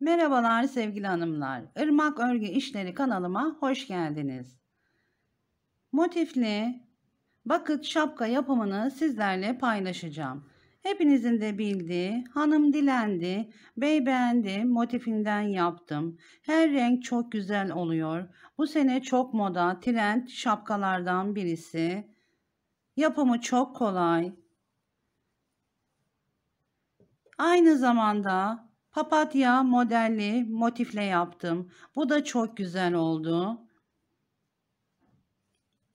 Merhabalar sevgili hanımlar. Irmak Örgü İşleri kanalıma hoş geldiniz. Motifli bakıt şapka yapımını sizlerle paylaşacağım. Hepinizin de bildiği hanım dilendi, bey beğendi motifinden yaptım. Her renk çok güzel oluyor. Bu sene çok moda, trend şapkalardan birisi. Yapımı çok kolay. Aynı zamanda Papatya modelli motifle yaptım. Bu da çok güzel oldu.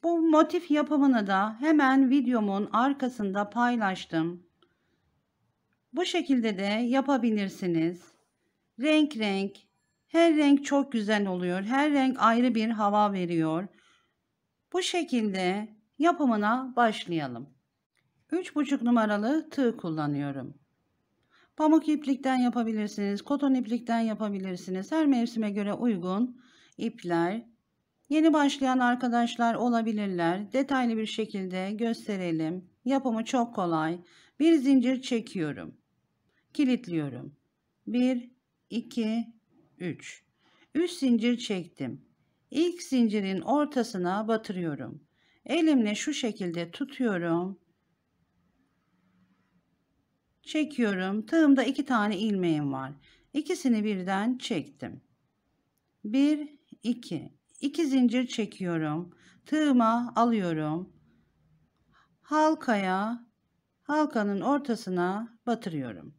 Bu motif yapımını da hemen videomun arkasında paylaştım. Bu şekilde de yapabilirsiniz. Renk renk. Her renk çok güzel oluyor. Her renk ayrı bir hava veriyor. Bu şekilde yapımına başlayalım. 3,5 numaralı tığ kullanıyorum. Pamuk iplikten yapabilirsiniz, koton iplikten yapabilirsiniz. Her mevsime göre uygun ipler. Yeni başlayan arkadaşlar olabilirler. Detaylı bir şekilde gösterelim. Yapımı çok kolay. Bir zincir çekiyorum. Kilitliyorum. 1 2 3 3 zincir çektim. İlk zincirin ortasına batırıyorum. Elimle şu şekilde tutuyorum Çekiyorum. Tığımda iki tane ilmeğim var. İkisini birden çektim. 1 2 2 zincir çekiyorum. Tığıma alıyorum. Halkaya halkanın ortasına batırıyorum.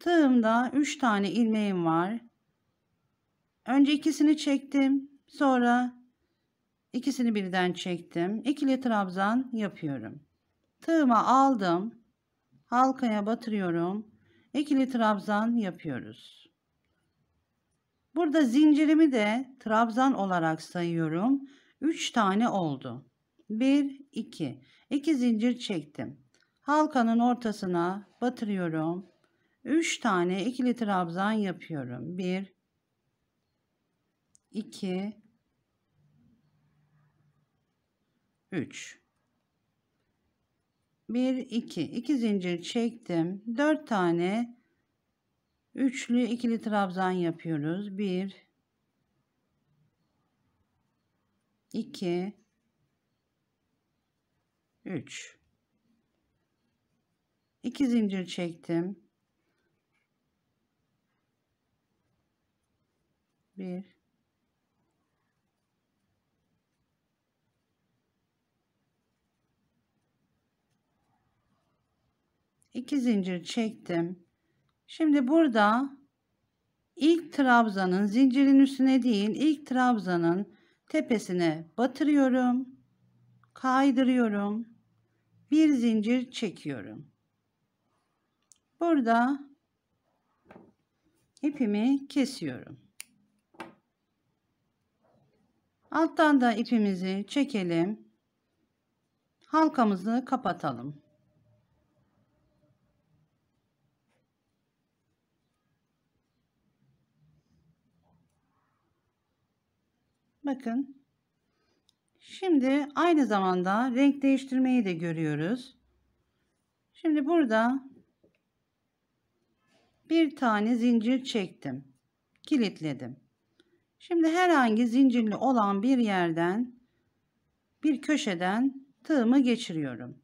Tığımda 3 tane ilmeğim var. Önce ikisini çektim. Sonra ikisini birden çektim. İkili trabzan yapıyorum. Tığıma aldım. Halkaya batırıyorum. İkili trabzan yapıyoruz. Burada zincirimi de trabzan olarak sayıyorum. 3 tane oldu. 1 2 2 zincir çektim. Halkanın ortasına batırıyorum. 3 tane ikili trabzan yapıyorum. 1 2 3 1 2 2 zincir çektim 4 tane üçlü ikili trabzan yapıyoruz 1 2 3 2 zincir çektim 1 2 zincir çektim. Şimdi burada ilk trabzanın zincirin üstüne değil ilk trabzanın tepesine batırıyorum. Kaydırıyorum. Bir zincir çekiyorum. Burada ipimi kesiyorum. Alttan da ipimizi çekelim. Halkamızı kapatalım. Bakın. Şimdi aynı zamanda renk değiştirmeyi de görüyoruz. Şimdi burada bir tane zincir çektim. Kilitledim. Şimdi herhangi zincirli olan bir yerden bir köşeden tığımı geçiriyorum.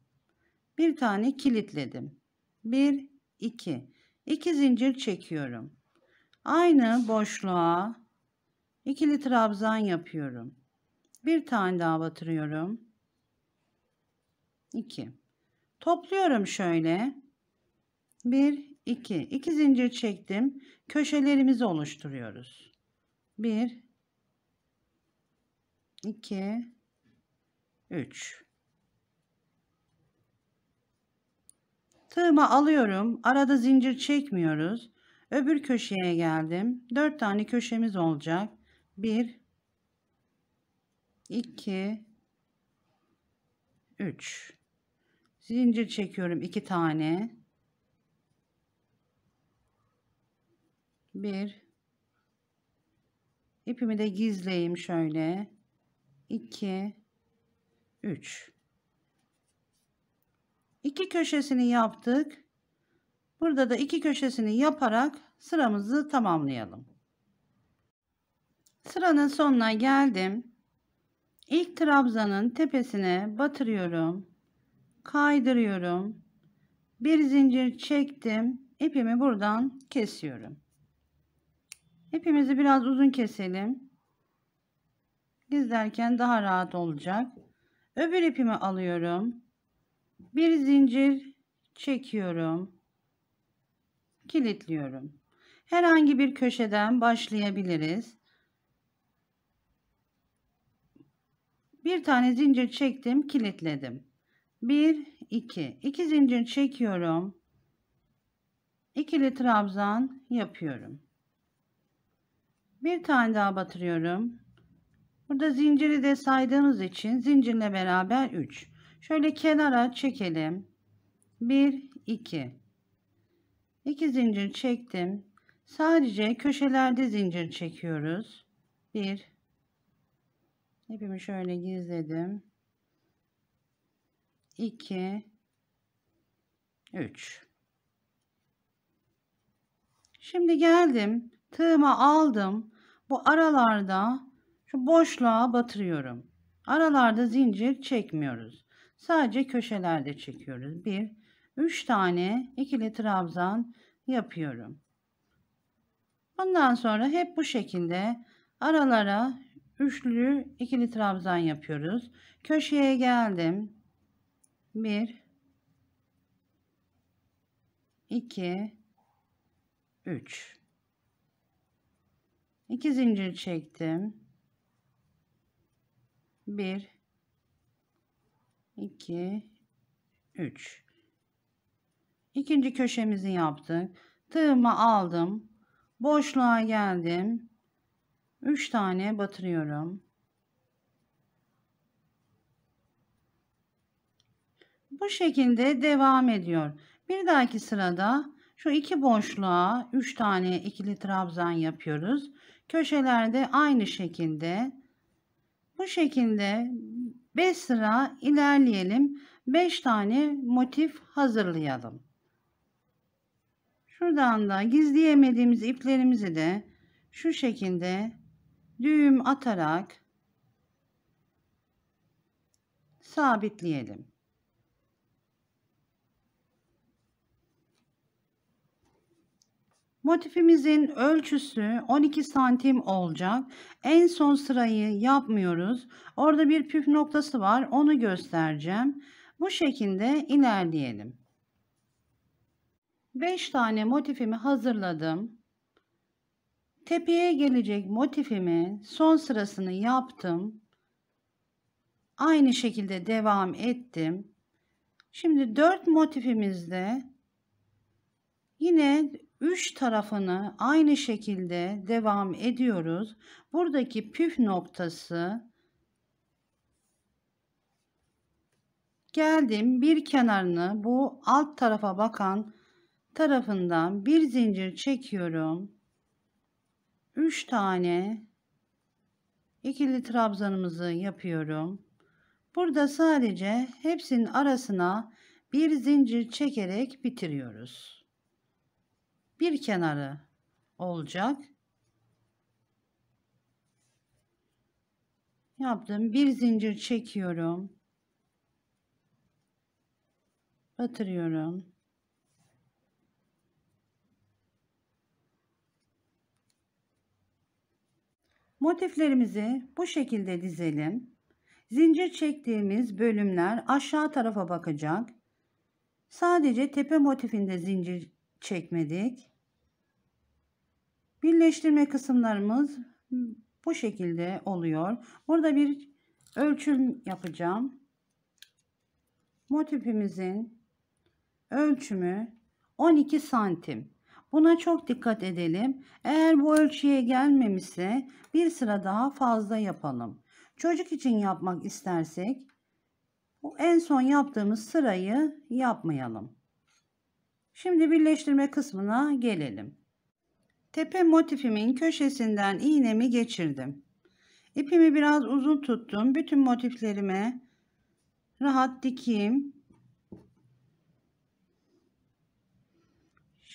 Bir tane kilitledim. 1 2 2 zincir çekiyorum. Aynı boşluğa ikili trabzan yapıyorum. Bir tane daha batırıyorum. 2. Topluyorum şöyle. 1 2. 2 zincir çektim. Köşelerimizi oluşturuyoruz. 1 2 3 Tığıma alıyorum. Arada zincir çekmiyoruz. Öbür köşeye geldim. 4 tane köşemiz olacak. 1 2 3 zincir çekiyorum 2 tane 1 ipimi de gizleyeyim şöyle 2 3 2 köşesini yaptık burada da iki köşesini yaparak sıramızı tamamlayalım Sıranın sonuna geldim. İlk trabzanın tepesine batırıyorum. Kaydırıyorum. Bir zincir çektim. İpimi buradan kesiyorum. İpimizi biraz uzun keselim. gizlerken daha rahat olacak. Öbür ipimi alıyorum. Bir zincir çekiyorum. Kilitliyorum. Herhangi bir köşeden başlayabiliriz. Bir tane zincir çektim, kilitledim. 1 2 2 zincir çekiyorum. İkili trabzan yapıyorum. Bir tane daha batırıyorum. Burada zinciri de saydığımız için zincirle beraber 3. Şöyle kenara çekelim. 1 2 2 zincir çektim. Sadece köşelerde zincir çekiyoruz. 1 ipimi şöyle gizledim 2 3 şimdi geldim tığıma aldım bu aralarda şu boşluğa batırıyorum aralarda zincir çekmiyoruz sadece köşelerde çekiyoruz bir 3 tane ikili trabzan yapıyorum Bundan sonra hep bu şekilde aralara üçlü ikili trabzan yapıyoruz. Köşeye geldim. 1 2 3 2 zincir çektim. 1 2 3 İkinci köşemizi yaptık. Tığımı aldım. Boşluğa geldim. 3 tane batırıyorum. Bu şekilde devam ediyor. Bir dahaki sırada şu iki boşluğa 3 tane ikili trabzan yapıyoruz. Köşelerde aynı şekilde bu şekilde 5 sıra ilerleyelim. 5 tane motif hazırlayalım. Şuradan da gizleyemediğimiz iplerimizi de şu şekilde düğüm atarak sabitleyelim. Motifimizin ölçüsü 12 santim olacak. En son sırayı yapmıyoruz. Orada bir püf noktası var. Onu göstereceğim. Bu şekilde ilerleyelim. 5 tane motifimi hazırladım. Tepeye gelecek motifimi son sırasını yaptım. Aynı şekilde devam ettim. Şimdi 4 motifimizde yine 3 tarafını aynı şekilde devam ediyoruz. Buradaki püf noktası geldim bir kenarını bu alt tarafa bakan tarafından bir zincir çekiyorum. 3 tane ikili trabzanımızı yapıyorum. Burada sadece hepsinin arasına bir zincir çekerek bitiriyoruz. Bir kenarı olacak. Yaptım. Bir zincir çekiyorum. Batırıyorum. Motiflerimizi bu şekilde dizelim. Zincir çektiğimiz bölümler aşağı tarafa bakacak. Sadece tepe motifinde zincir çekmedik. Birleştirme kısımlarımız bu şekilde oluyor. Burada bir ölçüm yapacağım. Motifimizin ölçümü 12 santim. Buna çok dikkat edelim. Eğer bu ölçüye gelmemişse bir sıra daha fazla yapalım. Çocuk için yapmak istersek bu en son yaptığımız sırayı yapmayalım. Şimdi birleştirme kısmına gelelim. Tepe motifimin köşesinden iğnemi geçirdim. İpimi biraz uzun tuttum. Bütün motiflerime rahat dikeyim.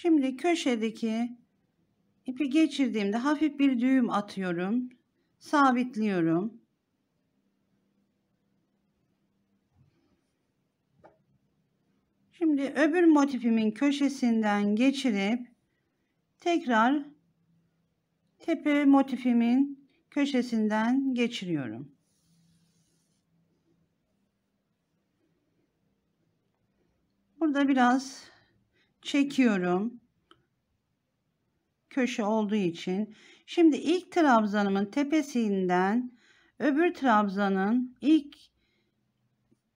Şimdi köşedeki ipi geçirdiğimde hafif bir düğüm atıyorum. Sabitliyorum. Şimdi öbür motifimin köşesinden geçirip tekrar tepe motifimin köşesinden geçiriyorum. Burada biraz çekiyorum. Köşe olduğu için. Şimdi ilk trabzanımın tepesinden öbür trabzanın ilk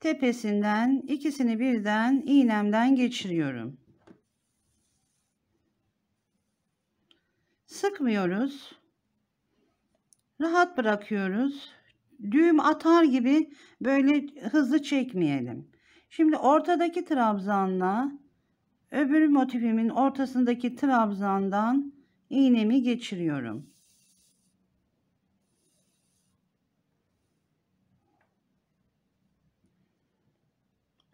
tepesinden ikisini birden iğnemden geçiriyorum. Sıkmıyoruz. Rahat bırakıyoruz. Düğüm atar gibi böyle hızlı çekmeyelim. Şimdi ortadaki trabzanla öbür motifimin ortasındaki trabzandan iğnemi geçiriyorum.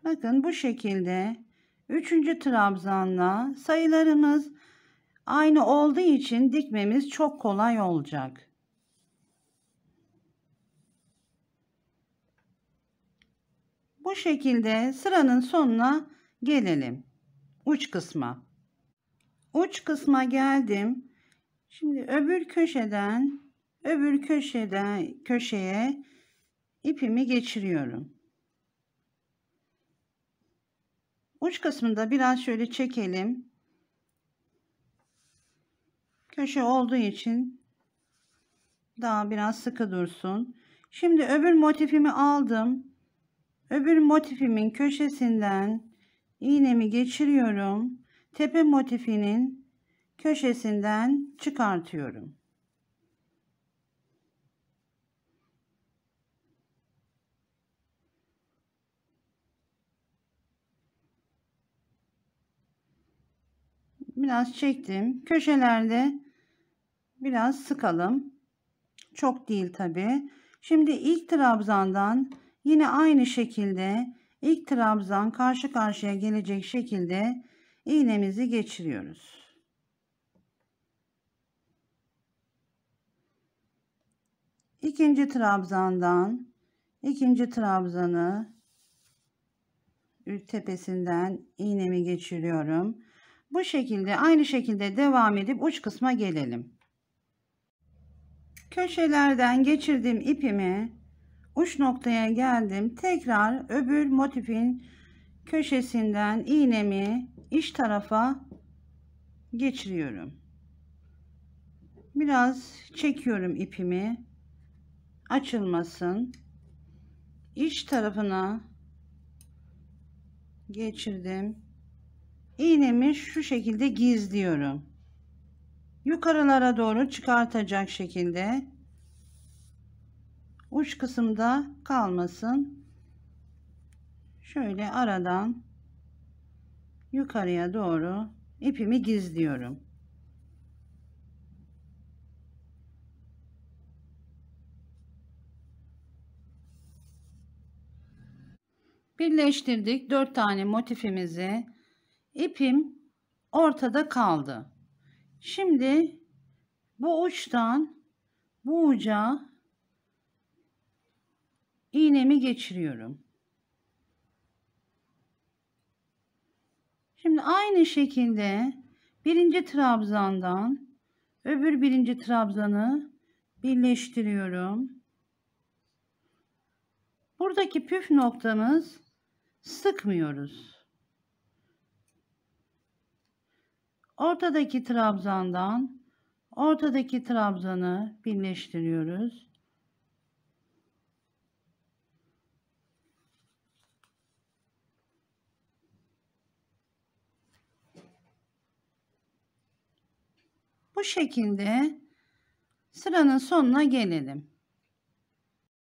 Bakın bu şekilde 3. trabzanla sayılarımız aynı olduğu için dikmemiz çok kolay olacak. Bu şekilde sıranın sonuna gelelim uç kısma. Uç kısma geldim. Şimdi öbür köşeden öbür köşeden köşeye ipimi geçiriyorum. Uç kısmında biraz şöyle çekelim. Köşe olduğu için daha biraz sıkı dursun. Şimdi öbür motifimi aldım. Öbür motifimin köşesinden iğnemi geçiriyorum. Tepe motifinin köşesinden çıkartıyorum. Biraz çektim. Köşelerde biraz sıkalım. Çok değil tabi. Şimdi ilk trabzandan yine aynı şekilde İlk trabzan karşı karşıya gelecek şekilde iğnemizi geçiriyoruz. İkinci trabzandan ikinci trabzanı tepesinden iğnemi geçiriyorum. Bu şekilde aynı şekilde devam edip uç kısma gelelim. Köşelerden geçirdiğim ipimi uç noktaya geldim tekrar öbür motifin köşesinden iğnemi iç tarafa geçiriyorum biraz çekiyorum ipimi açılmasın iç tarafına geçirdim iğnemi şu şekilde gizliyorum yukarılara doğru çıkartacak şekilde uç kısımda kalmasın. Şöyle aradan yukarıya doğru ipimi gizliyorum. Birleştirdik 4 tane motifimizi. İpim ortada kaldı. Şimdi bu uçtan bu uca iğnemi geçiriyorum. Şimdi aynı şekilde birinci trabzandan öbür birinci trabzanı birleştiriyorum. Buradaki püf noktamız sıkmıyoruz. Ortadaki trabzandan ortadaki trabzanı birleştiriyoruz. Bu şekilde sıranın sonuna gelelim.